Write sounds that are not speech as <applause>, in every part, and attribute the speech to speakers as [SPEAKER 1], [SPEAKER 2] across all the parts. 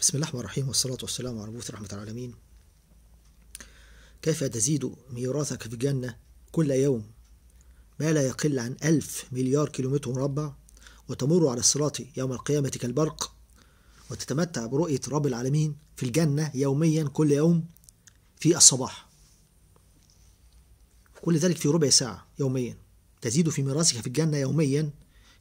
[SPEAKER 1] بسم الله الرحمن الرحيم والصلاة والسلام على مبعوث رحمة العالمين كيف تزيد ميراثك في الجنة كل يوم ما لا يقل عن ألف مليار كيلومتر مربع وتمر على الصراط يوم القيامة كالبرق وتتمتع برؤية رب العالمين في الجنة يوميا كل يوم في الصباح كل ذلك في ربع ساعة يوميا تزيد في ميراثك في الجنة يوميا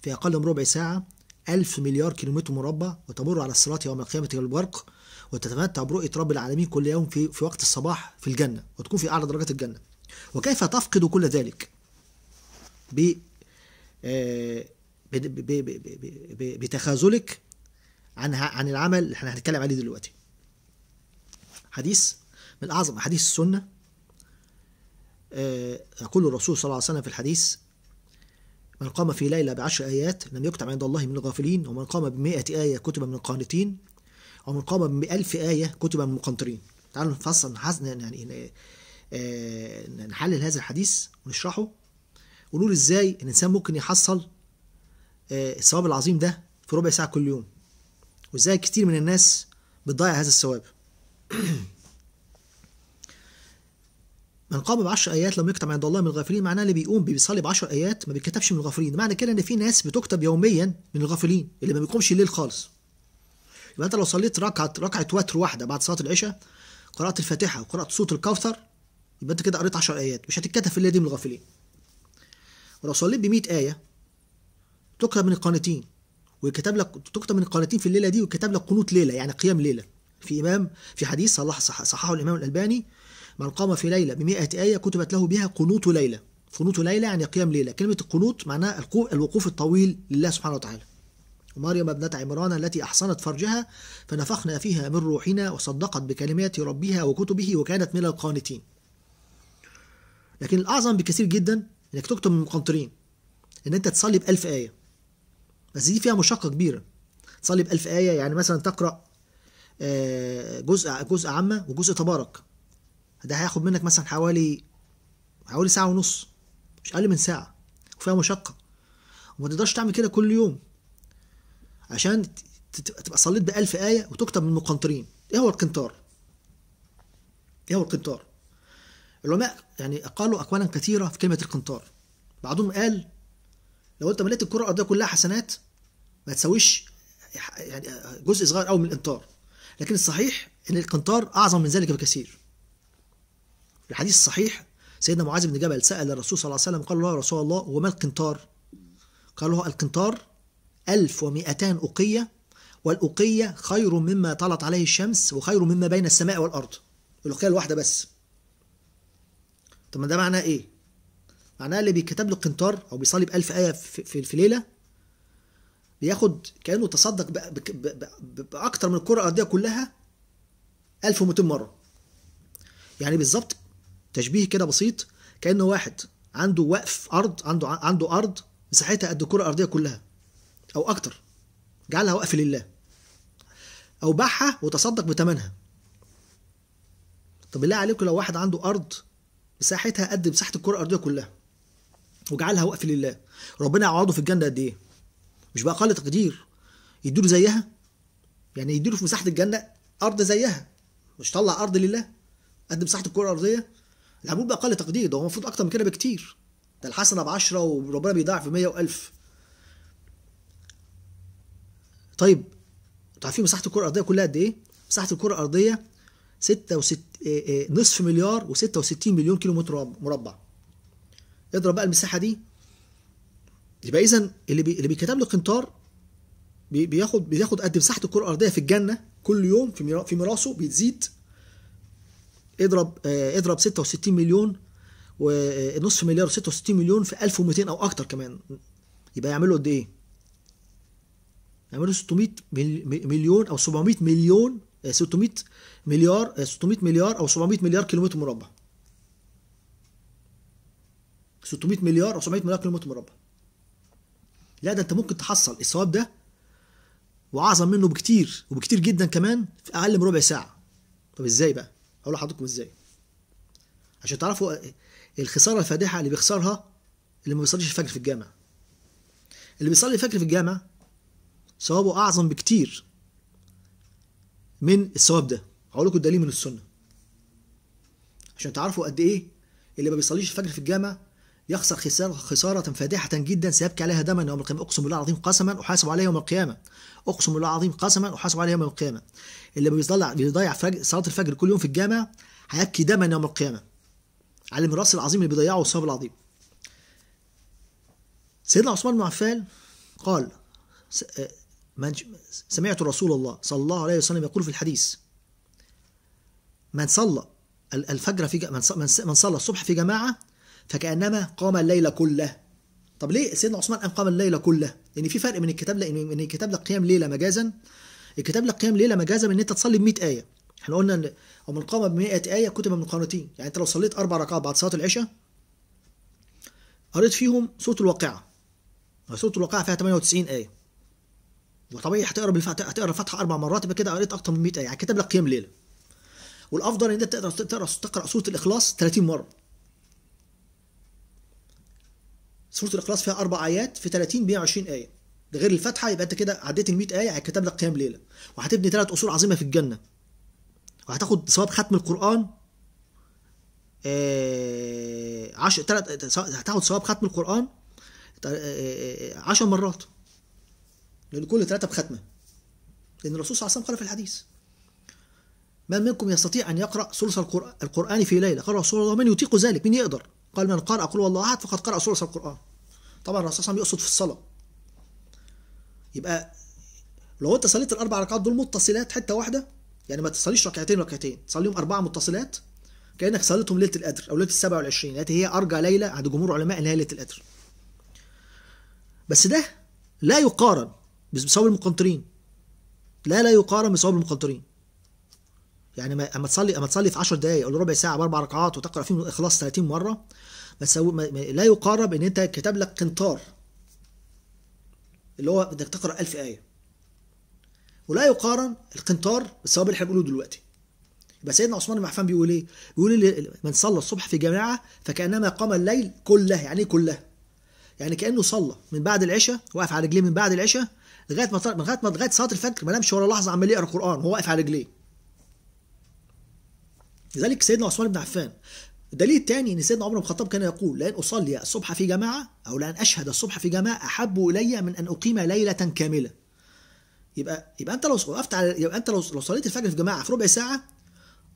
[SPEAKER 1] في أقل من ربع ساعة ألف مليار كيلومتر مربع وتمر على الصراط يوم القيامة كالبرق وتتمتع برؤية رب العالمين كل يوم في, في وقت الصباح في الجنة وتكون في أعلى درجات الجنة وكيف تفقد كل ذلك ب آه، بتخاذلك عن عن العمل اللي احنا هنتكلم عليه دلوقتي حديث من أعظم أحاديث السنة آه، يقول الرسول صلى الله عليه وسلم في الحديث من قام في ليلة بعشر آيات لم يكتب عند الله من الغافلين ومن قام بمائة آية كتب من القانتين ومن قام بألف آية كتب من المقنطرين تعالوا نفصل يعني آه، نحلل هذا الحديث ونشرحه ونقول ازاي الإنسان ممكن يحصل آه، الثواب العظيم ده في ربع ساعة كل يوم وازاي كتير من الناس بتضيع هذا الثواب <clears throat> من قام ب 10 ايات لم يكتب عند الله من الغافلين معناه اللي بيقوم بيصلي ب 10 ايات ما بيتكتبش من الغافلين معنى كده ان في ناس بتكتب يوميا من الغافلين اللي ما بيقومش الليل خالص يبقى انت لو صليت ركعه ركعه وتر واحده بعد صلاه العشاء قرات الفاتحه وقرات سوره الكوثر يبقى انت كده قريت 10 ايات مش هتتكتب في الليل دي من الغافلين ولو صليت ب 100 ايه تكتب من القانتين ويكتب لك تكتب من القانتين في الليله دي ويكتب لك قنوت ليله يعني قيام ليله في امام في حديث صححه الامام الالباني من قام في ليلة بمئة آية كتبت له بها قنوت ليلة قنوت ليلة يعني قيام ليلة كلمة القنوت معناها الوقوف الطويل لله سبحانه وتعالى ومريم ابنة عمران التي أحصنت فرجها فنفخنا فيها من روحنا وصدقت بكلمات ربها وكتبه وكانت من القانتين لكن الأعظم بكثير جدا إنك تكتب من المقنطرين إن أنت تصلي بألف آية بس دي فيها مشقة كبيرة تصلي بألف آية يعني مثلا تقرأ آه، جزء جزء عامة وجزء تبارك ده هياخد منك مثلا حوالي حوالي ساعة ونص مش أقل من ساعة وفيها مشقة وما تقدرش تعمل كده كل يوم عشان تبقى صليت بألف آية وتكتب من المقنطرين إيه هو القنطار؟ إيه هو القنطار؟ العلماء يعني قالوا أقوالا كثيرة في كلمة القنطار بعضهم قال لو أنت مليت الكرة الأرضية كلها حسنات ما تساويش يعني جزء صغير قوي من القنطار لكن الصحيح ان القنطار اعظم من ذلك بكثير الحديث الصحيح سيدنا معاذ بن جبل سأل الرسول صلى الله عليه وسلم قال له يا رسول الله وما القنطار؟ قال له القنطار 1200 أقية والأقية خير مما طلت عليه الشمس وخير مما بين السماء والأرض الأقية الواحدة بس طب ما ده معناه إيه؟ معناه اللي بيكتب له القنطار أو بيصلي بألف آية في, في, ليلة بياخد كأنه تصدق بأكتر من الكرة الأرضية كلها 1200 مرة يعني بالظبط تشبيه كده بسيط كأن واحد عنده وقف أرض عنده عنده أرض مساحتها قد الكرة الأرضية كلها أو أكتر جعلها وقف لله أو باعها وتصدق بثمنها طب بالله عليكم لو واحد عنده أرض مساحتها قد مساحة الكرة الأرضية كلها وجعلها وقف لله ربنا يعوضه في الجنة قد إيه؟ مش بقى تقدير يديله زيها يعني يديله في مساحة الجنة أرض زيها مش طلع أرض لله قد مساحة الكرة الأرضية الحبوب باقل تقدير ده هو المفروض اكتر من كده بكتير ده الحسنه ب 10 وربنا بيضاعف ب 100 و1000 طيب انتوا عارفين مساحه الكره الارضيه كلها قد ايه؟ مساحه الكره الارضيه 66 آه، آه، نصف مليار و66 مليون كيلو متر مربع اضرب بقى المساحه دي يبقى اذا اللي بي... اللي بيتكتب له قنطار بي... بياخد بياخد قد مساحه الكره الارضيه في الجنه كل يوم في ميرا... في ميراثه بتزيد اضرب آه، اضرب 66 مليون ونص آه، مليار و66 مليون في 1200 او اكتر كمان يبقى يعملوا قد ايه يعملوا 600 مليون او 700 مليون 600 آه، مليار 600 مليار او 700 مليار كيلومتر مربع 600 مليار او 700 مليار كيلومتر مربع لا ده انت ممكن تحصل الثواب ده واعظم منه بكتير وبكتير جدا كمان في اقل من ربع ساعه طب ازاي بقى هقول لحضراتكم ازاي عشان تعرفوا الخساره الفادحه اللي بيخسرها اللي ما بيصليش الفجر في الجامع اللي بيصلي الفجر في الجامع ثوابه اعظم بكتير من الثواب ده هقول لكم الدليل من السنه عشان تعرفوا قد ايه اللي ما بيصليش الفجر في الجامع يخسر خسارة, خسارة فادحة جدا سيبكي عليها دما يوم القيامة أقسم بالله العظيم قسما أحاسب عليه يوم القيامة أقسم بالله العظيم قسما أحاسب عليه يوم القيامة اللي بيضيع بيضيع صلاة الفجر كل يوم في الجامع هيبكي دما يوم القيامة على الميراث العظيم اللي بيضيعه والثواب العظيم سيدنا عثمان بن عفان قال آه، سمعت رسول الله صلى الله عليه وسلم يقول في الحديث من صلى الفجر في من صلى الصبح في جماعه فكأنما قام الليل كله طب ليه سيدنا عثمان قام قام الليل كله لان يعني في فرق من الكتاب لان من الكتاب قيام ليله مجازا الكتاب قيام ليله مجازا ان انت تصلي ب 100 ايه احنا قلنا ان ومن قام ب 100 ايه كتب من قانوتين يعني انت لو صليت اربع ركعات بعد صلاه العشاء قريت فيهم سوره الواقعه سوره الواقعه فيها 98 ايه وطبيعي هتقرا هتقرا الفاتحه اربع مرات يبقى كده قريت اكتر من 100 ايه يعني كتاب قيام ليله والافضل ان انت تقرا تقرا سوره الاخلاص 30 مره سوره الاخلاص فيها اربع ايات في 30 120 ايه ده غير الفاتحه يبقى انت كده عديت ال 100 ايه هيتكتب يعني لك قيام ليله وهتبني ثلاث أصول عظيمه في الجنه وهتاخد ثواب ختم القران آآآ آه، عشر تلت... هتاخد ثواب ختم القران 10 آه، آه، مرات لان كل ثلاثه بختمه لان الرسول صلى الله عليه وسلم قال في الحديث من منكم يستطيع ان يقرا ثلث القران في ليله قال رسول الله من يطيق ذلك من يقدر قال من قرأ قل والله أحد فقد قرأ ثلث القرآن طبعا الرسول صلى الله عليه وسلم يقصد في الصلاة يبقى لو أنت صليت الأربع ركعات دول متصلات حتة واحدة يعني ما تصليش ركعتين ركعتين تصليهم أربعة متصلات كأنك صليتهم ليلة القدر أو ليلة السبعة والعشرين التي هي أرجى ليلة عند جمهور العلماء اللي هي ليلة القدر بس ده لا يقارن بصواب المقنطرين لا لا يقارن بصواب المقنطرين يعني اما تصلي اما تصلي في 10 دقائق ولا ربع ساعه باربع ركعات وتقرا فيهم الاخلاص 30 مره ما لا يقارب ان انت كتب لك قنطار اللي هو بدك تقرا 1000 ايه ولا يقارن القنطار بالثواب اللي احنا بنقوله دلوقتي يبقى سيدنا عثمان بن عفان بيقول ايه؟ بيقول من صلى الصبح في جماعه فكانما قام الليل كله يعني ايه كله؟ يعني كانه صلى من بعد العشاء واقف على رجليه من بعد العشاء لغايه ما لغايه ما لغايه صلاه الفجر ما نامش ولا لحظه عمال يقرا قران وهو واقف على رجليه لذلك سيدنا عثمان بن عفان دليل تاني ان سيدنا عمر بن الخطاب كان يقول لان اصلي الصبح في جماعه او لان اشهد الصبح في جماعه احب الي من ان اقيم ليله كامله يبقى يبقى انت لو وقفت على يبقى انت لو صليت الفجر في جماعه في ربع ساعه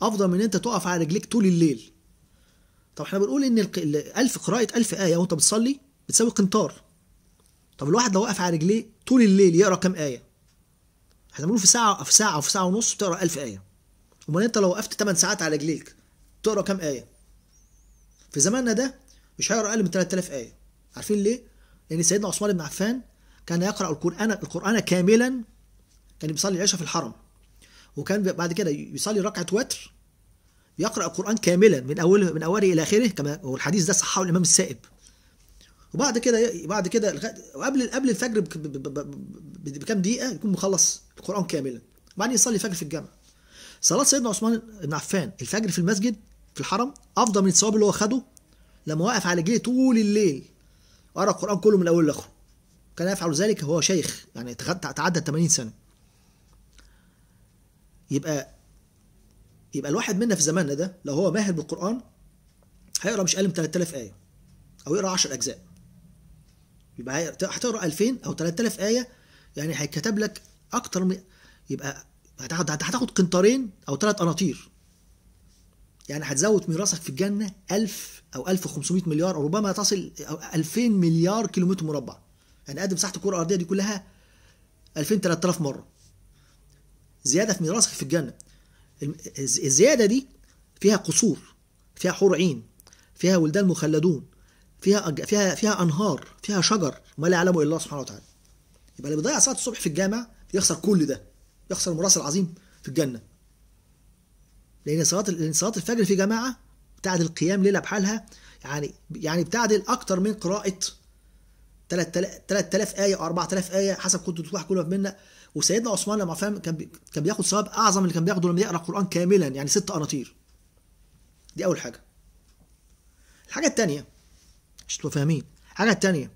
[SPEAKER 1] افضل من ان انت تقف على رجليك طول الليل طب احنا بنقول ان ألف قراءه ألف ايه وانت بتصلي بتساوي قنطار طب الواحد لو واقف على رجليه طول الليل يقرا كام ايه احنا بنقول في ساعه في ساعه في ساعه ونص بتقرا 1000 ايه امال انت لو وقفت 8 ساعات على رجليك تقرا كام ايه في زماننا ده مش هيقرا اقل من 3000 ايه عارفين ليه لان سيدنا عثمان بن عفان كان يقرا القران القران كاملا كان بيصلي العشاء في الحرم وكان بعد كده يصلي ركعه وتر يقرا القران كاملا من اوله من اوله الى اخره كما والحديث ده صححه الامام السائب وبعد كده بعد كده وقبل قبل الفجر بكام دقيقه يكون مخلص القران كاملا وبعدين يصلي الفجر في الجامع صلاه سيدنا عثمان بن عفان الفجر في المسجد في الحرم افضل من الثواب اللي هو خده لما وقف على رجليه طول الليل وقرا القران كله من الاول لاخره كان يفعل ذلك هو شيخ يعني تعدى 80 سنه يبقى يبقى الواحد منا في زماننا ده لو هو ماهر بالقران هيقرا مش اقل من 3000 ايه او يقرا 10 اجزاء يبقى هتقرا 2000 او 3000 ايه يعني هيتكتب لك اكتر من يبقى هتاخد هتاخد قنطارين او ثلاث قناطير يعني هتزود ميراثك في الجنه 1000 او 1500 مليار او ربما تصل 2000 مليار كيلومتر مربع يعني قد مساحه الكره الارضيه دي كلها 2000 3000 مره زياده في ميراثك في الجنه الزياده دي فيها قصور فيها حور عين فيها ولدان مخلدون فيها فيها فيها انهار فيها شجر ما لا يعلمه الا الله سبحانه وتعالى يبقى اللي بيضيع صلاه الصبح في الجامع يخسر كل ده يخسر مراسل العظيم في الجنه لان صلاه لان صلاه الفجر في جماعه بتعدل القيام ليله بحالها يعني يعني بتعدل اكتر من قراءه 3000 ايه او 4000 ايه حسب كنت تروح كل منا وسيدنا عثمان لما فهم كان كان بياخد ثواب اعظم اللي كان بياخده لما يقرا القران كاملا يعني ست قناطير دي اول حاجه الحاجه الثانيه مش تبقوا فاهمين الحاجه الثانيه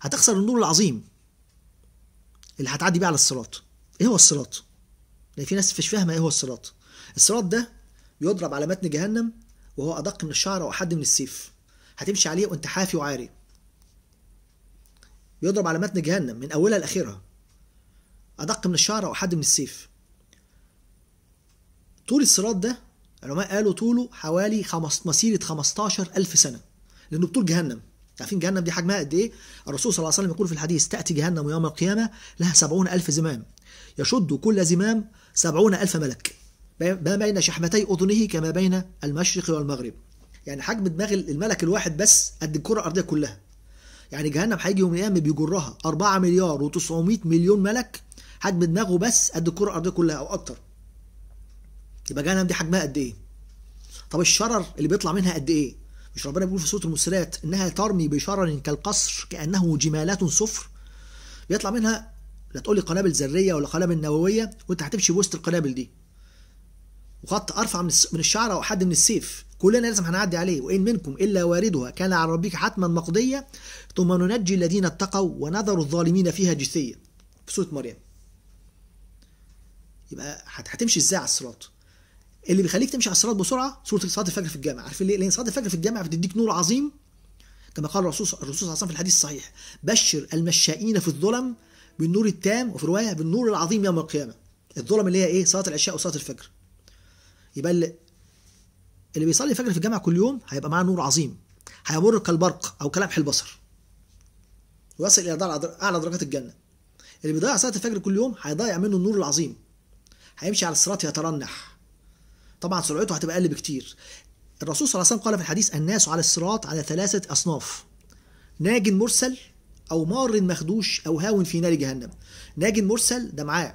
[SPEAKER 1] هتخسر النور العظيم اللي هتعدي بيه على الصراط ايه هو الصراط لان يعني في ناس مش فاهمه ايه هو الصراط الصراط ده يضرب على متن جهنم وهو ادق من الشعره واحد من السيف هتمشي عليه وانت حافي وعاري يضرب على متن جهنم من اولها لاخرها ادق من الشعره واحد من السيف طول الصراط ده العلماء قالوا طوله حوالي خمس مسيرة 15000 سنة لأنه بطول جهنم عارفين جهنم دي حجمها قد ايه الرسول صلى الله عليه وسلم يقول في الحديث تاتي جهنم يوم القيامه لها سبعون الف زمام يشد كل زمام سبعون الف ملك ما بين شحمتي اذنه كما بين المشرق والمغرب يعني حجم دماغ الملك الواحد بس قد الكره الارضيه كلها يعني جهنم هيجي يوم القيامه بيجرها 4 مليار و900 مليون ملك حجم دماغه بس قد الكره الارضيه كلها او اكتر يبقى جهنم دي حجمها قد ايه طب الشرر اللي بيطلع منها قد ايه مش ربنا بيقول في سوره المسرات انها ترمي بشرر كالقصر كانه جمالات صفر بيطلع منها لا تقول لي قنابل ذريه ولا قنابل نوويه وانت هتمشي بوسط القنابل دي وخط ارفع من من الشعره او حد من السيف كلنا لازم هنعدي عليه وان منكم الا واردها كان على ربك حتما مقضيه ثم ننجي الذين اتقوا ونذر الظالمين فيها جثيه في سوره مريم يبقى هتمشي ازاي على الصراط اللي بيخليك تمشي على الصراط بسرعه سوره صلاه الفجر في الجامع عارفين ليه؟ لان صلاه الفجر في الجامع بتديك نور عظيم كما قال الرسول الرسول صلى الله عليه وسلم في الحديث الصحيح بشر المشائين في الظلم بالنور التام وفي روايه بالنور العظيم يوم القيامه الظلم اللي هي ايه صلاه العشاء وصلاه الفجر يبقى اللي, اللي بيصلي الفجر في الجامع كل يوم هيبقى معاه نور عظيم هيمر كالبرق او كلمح البصر ويصل الى اعلى درجات الجنه اللي بيضيع صلاه الفجر كل يوم هيضيع منه النور العظيم هيمشي على الصراط يترنح طبعا سرعته هتبقى اقل بكتير الرسول صلى الله عليه وسلم قال في الحديث الناس على الصراط على ثلاثه اصناف ناج مرسل او مار مخدوش او هاون في نار جهنم ناج مرسل ده معاه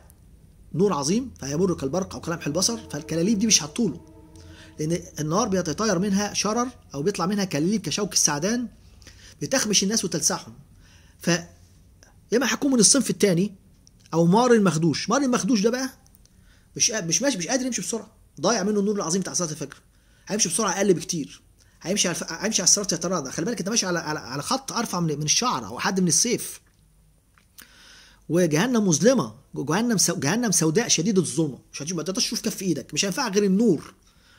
[SPEAKER 1] نور عظيم فهيمر كالبرق او كلمح البصر فالكلاليب دي مش هتطوله لان النار بيتطاير منها شرر او بيطلع منها كلاليب كشوك السعدان بتخبش الناس وتلسعهم ف يا اما هيكون من الصنف الثاني او مار مخدوش مار مخدوش ده بقى مش مش ماشي مش قادر يمشي بسرعه ضايع منه النور العظيم بتاع صلاه الفجر هيمشي بسرعه اقل بكتير هيمشي على هيمشي على الصلاه يتراضى خلي بالك انت ماشي على على خط ارفع من من الشعر او حد من السيف وجهنم مظلمه جهنم سو... جهنم سوداء شديده الظلمه مش هتشوف ما تقدرش تشوف كف ايدك مش هينفعك غير النور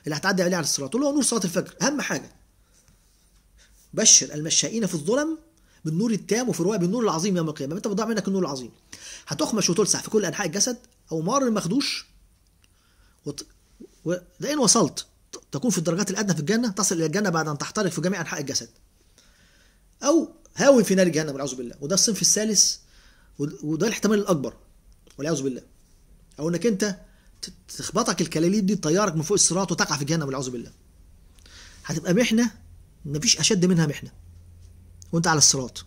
[SPEAKER 1] اللي هتعدي عليه على الصراط اللي هو نور صلاه الفجر اهم حاجه بشر المشائين في الظلم بالنور التام وفي روايه بالنور العظيم يوم القيامه انت بتضيع منك النور العظيم هتخمش وتلسع في كل انحاء الجسد او مار المخدوش وت... وده إن وصلت تكون في الدرجات الأدنى في الجنة تصل إلى الجنة بعد أن تحترق في جميع أنحاء الجسد أو هاوي في نار جهنم والعياذ بالله وده الصنف الثالث وده الاحتمال الأكبر والعياذ بالله أو إنك أنت تخبطك الكلاليب دي تطيرك من فوق الصراط وتقع في جهنم والعياذ بالله هتبقى محنة مفيش أشد منها محنة وأنت على الصراط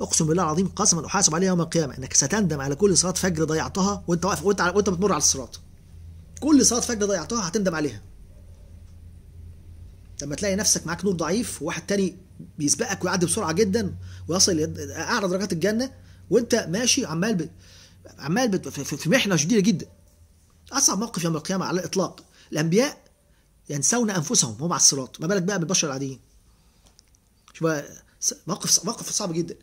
[SPEAKER 1] اقسم بالله العظيم قسما احاسب عليه يوم القيامه انك ستندم على كل صلاه فجر ضيعتها وانت واقف وانت وانت بتمر على الصراط كل صلاه فجر ضيعتها هتندم عليها لما تلاقي نفسك معاك نور ضعيف وواحد تاني بيسبقك ويعدي بسرعه جدا ويصل اعلى درجات الجنه وانت ماشي عمال ب... عمال ب... في محنه شديده جدا اصعب موقف يوم القيامه على الاطلاق الانبياء ينسون انفسهم وهم على الصراط ما بالك بقى بالبشر العاديين شوف موقف موقف صعب جدا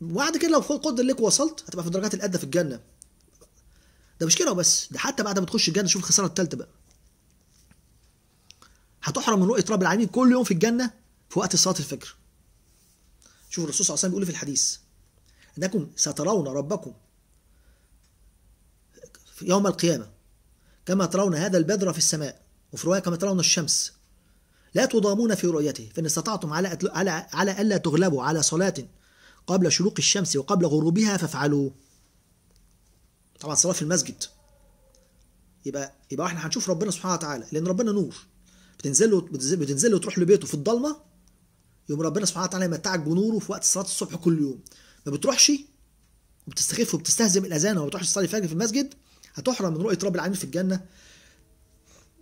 [SPEAKER 1] وبعد كده لو قدر لك وصلت هتبقى في الدرجات الادنى في الجنه ده مش كده وبس ده حتى بعد ما تخش الجنه شوف الخساره الثالثه بقى هتحرم من رؤيه رب العالمين كل يوم في الجنه في وقت صلاه الفجر شوف الرسول صلى الله عليه وسلم بيقول إيه في الحديث انكم سترون ربكم في يوم القيامه كما ترون هذا البدر في السماء وفي روايه كما ترون الشمس لا تضامون في رؤيته فان استطعتم على على على الا تغلبوا على صلاه قبل شروق الشمس وقبل غروبها فافعلوا طبعا سواء في المسجد يبقى يبقى احنا هنشوف ربنا سبحانه وتعالى لان ربنا نور بتنزل له بتنزل له تروح لبيته في الضلمه يوم ربنا سبحانه وتعالى يمتعك بنوره في وقت صلاه الصبح كل يوم ما بتروحش وبتستخف وبتستهزم الاذان وما بتروحش تصلي الفجر في المسجد هتحرم من رؤيه رب العالمين في الجنه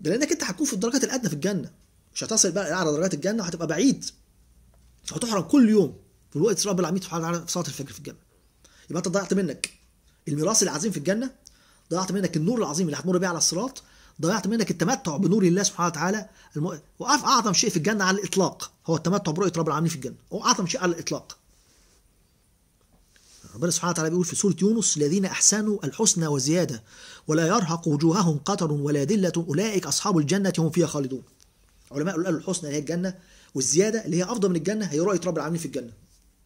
[SPEAKER 1] ده لانك انت هتكون في الدرجات الادنى في الجنه مش هتصل بقى لاعلى درجات الجنه وهتبقى بعيد هتحرم كل يوم في رؤيه رب العالمين سبحانه وتعالى في صلاه الفجر في الجنه يبقى انت ضيعت منك الميراث العظيم في الجنه ضيعت منك النور العظيم اللي هتمر بيه على الصراط ضيعت منك التمتع بنور الله سبحانه وتعالى الم... وأعظم اعظم شيء في الجنه على الاطلاق هو التمتع برؤيه رب العالمين في الجنه هو اعظم شيء على الاطلاق ربنا سبحانه وتعالى بيقول في سوره يونس الذين احسنوا الحسنى وزياده ولا يرهق وجوههم قتر ولا ذله اولئك اصحاب الجنه هم فيها خالدون علماء قالوا الحسنى اللي هي الجنه والزياده اللي هي افضل من الجنه هي رؤيه رب العالمين في الجنه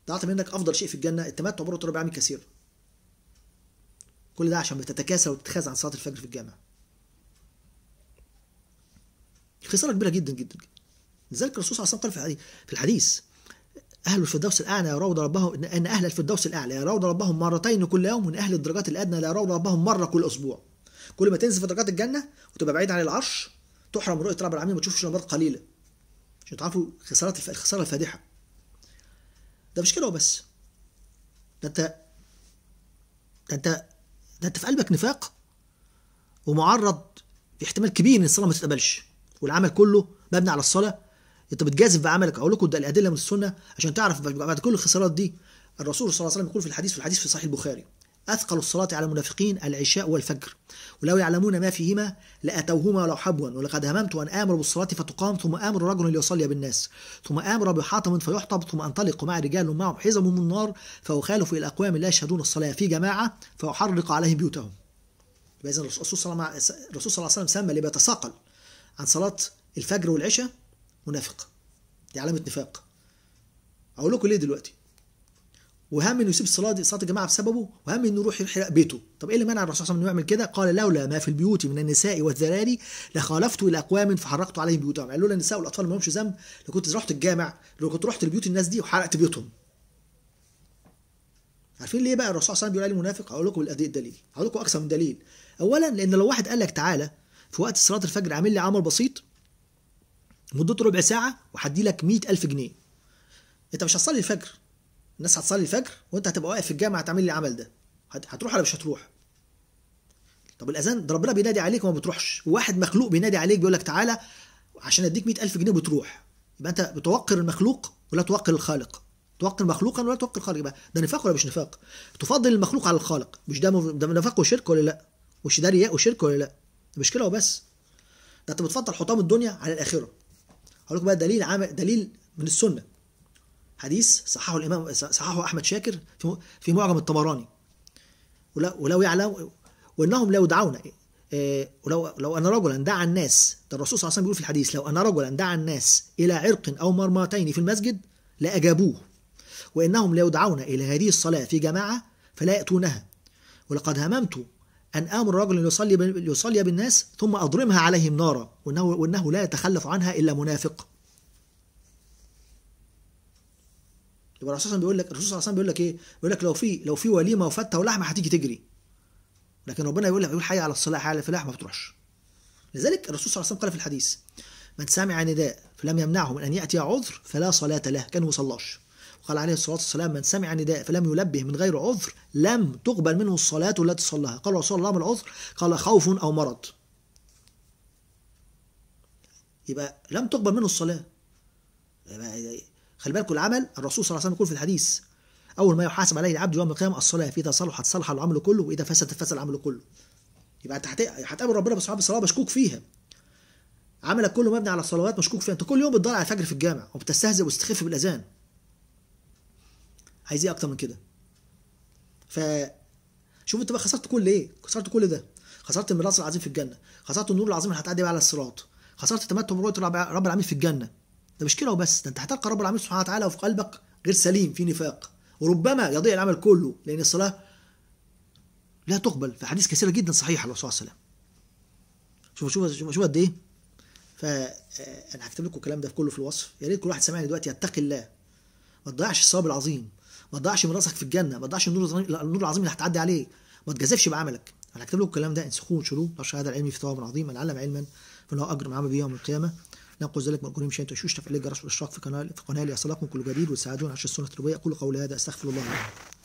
[SPEAKER 1] ضيعت منك افضل شيء في الجنه التمتع برؤيه رب العالمين كثير كل ده عشان بتتكاسل وتتخاذ عن صلاه الفجر في الجامع خساره كبيره جدا جدا, جدا. لذلك الرسول صلى الله عليه وسلم قال في الحديث أهل الفردوس الأعلى يراود ربهم أن أهل الفردوس الأعلى يراود ربهم مرتين كل يوم وأن أهل الدرجات الأدنى لا يراود ربهم مرة كل أسبوع. كل ما تنزل في درجات الجنة وتبقى بعيد عن العرش تحرم رؤية رب العالمين ما تشوفش نمرات قليلة. عشان تعرفوا خسارات الخسارة الفادحة. ده مش كده وبس. ده أنت ده أنت ده انت في قلبك نفاق ومعرض باحتمال كبير ان الصلاه ما تتقبلش والعمل كله مبني على الصلاه انت بتجازف بعملك اقول لكم ده الادله من السنه عشان تعرف بعد كل الخسارات دي الرسول صلى الله عليه وسلم يقول في الحديث في الحديث في صحيح البخاري أثقل الصلاة على المنافقين العشاء والفجر ولو يعلمون ما فيهما لأتوهما ولو حبوا ولقد هممت أن آمر بالصلاة فتقام ثم آمر رجل ليصلي بالناس ثم آمر بحاطم فيحطب ثم أنطلق مع رجال معهم حزم من النار فأخالف إلى أقوام لا يشهدون الصلاة في جماعة فأحرق عليهم بيوتهم يبقى إذن الرسول صلى الله عليه وسلم سمى اللي بيتساقل عن صلاة الفجر والعشاء منافق دي علامة نفاق أقول لكم ليه دلوقتي وهم انه يسيب صلاه صلاه الجماعه بسببه وهم انه يروح يحرق بيته طب ايه اللي منع الرسول صلى الله عليه وسلم يعمل كده قال لولا ما في البيوت من النساء والذراري لخالفت الى اقوام فحرقت عليهم بيوتهم قال لولا النساء والاطفال ما لهمش ذنب لو كنت رحت الجامع لو كنت رحت لبيوت الناس دي وحرقت بيوتهم عارفين ليه بقى الرسول صلى الله عليه وسلم بيقول منافق هقول لكم الدليل هقول لكم اكثر من دليل اولا لان لو واحد قال لك تعالى في وقت صلاه الفجر اعمل لي عمل بسيط مدته ربع ساعه وهدي لك 100000 جنيه انت مش هتصلي الفجر الناس هتصلي الفجر وانت هتبقى واقف في الجامع هتعمل لي العمل ده هتروح ولا مش هتروح طب الاذان ده ربنا بينادي عليك وما بتروحش وواحد مخلوق بينادي عليك بيقول لك تعالى عشان اديك 100000 جنيه بتروح يبقى انت بتوقر المخلوق ولا توقر الخالق توقر مخلوقا ولا توقر خالق يبقى ده نفاق ولا مش نفاق تفضل المخلوق على الخالق مش ده ده نفاق وشرك ولا لا مش ده رياء وشرك ولا لا مش كده وبس ده انت بتفضل حطام الدنيا على الاخره هقول لك بقى دليل عام دليل من السنه حديث صححه الامام صححه احمد شاكر في معجم الطبراني ولو يعلم وانهم لو دعونا آه، ولو لو ان رجلا دعا الناس ده الرسول صلى الله عليه وسلم بيقول في الحديث لو ان رجلا دعا الناس الى عرق او مرمتين في المسجد لاجابوه وانهم لو دعونا الى هذه الصلاه في جماعه فلا ياتونها ولقد هممت ان امر رجلا يصلي يصلي بالناس ثم اضرمها عليهم نارا وانه وانه لا يتخلف عنها الا منافق يبقى الرسول صلى بيقول لك الرسول صلى الله عليه وسلم بيقول لك ايه؟ بيقول لك لو في لو في وليمه وفته ولحمه هتيجي تجري. لكن ربنا يقول لك يقول حي على الصلاه حي على الفلاح ما بتروحش. لذلك الرسول صلى الله عليه وسلم قال في الحديث من سمع نداء فلم يمنعه من ان ياتي عذر فلا صلاه له كانه صلاش. وقال عليه الصلاه والسلام من سمع نداء فلم يلبه من غير عذر لم تقبل منه الصلاه التي صلاها. قال رسول الله ما العذر؟ قال خوف او مرض. يبقى لم تقبل منه الصلاه. خلي بالكم العمل الرسول صلى الله عليه وسلم يقول في الحديث اول ما يحاسب عليه العبد يوم القيامه الصلاه فاذا صلحت صلح العمل كله واذا فسد فسد العمل كله يبقى انت هتقابل ربنا بصحاب الصلاه مشكوك فيها عملك كله مبني على الصلوات مشكوك فيها انت كل يوم بتضيع الفجر في الجامع وبتستهزئ وتستخف بالاذان عايز ايه اكتر من كده ف شوف انت بقى خسرت كل ايه خسرت كل ده خسرت الميراث العظيم في الجنه خسرت النور العظيم اللي هتعدي بيه على الصراط خسرت تمتع برؤيه رب العالمين في الجنه ده مش كده وبس ده انت هتلقى رب العالمين سبحانه وتعالى وفي قلبك غير سليم في نفاق وربما يضيع العمل كله لان الصلاه لا تقبل في حديث كثيره جدا صحيحه الرسول صلى الله عليه وسلم شوف شوف شوف شوف قد ايه ف انا هكتب لكم الكلام ده في كله في الوصف يا ريت كل واحد سامعني دلوقتي يتقي الله ما تضيعش الثواب العظيم ما تضيعش راسك في الجنه ما تضيعش النور النور العظيم اللي هتعدي عليه ما تجازفش بعملك انا هكتب لكم الكلام ده انسخوه وانشروه نشر هذا العلم في ثواب عظيم من علم علما فله اجر معاه به يوم القيامه نقول ذلك من مشان تشوش تفعيل الجرس والاشتراك في قناه في قناه ليصلكم كل جديد وساعدون عشر السنه التربويه اقول قولي هذا استغفر الله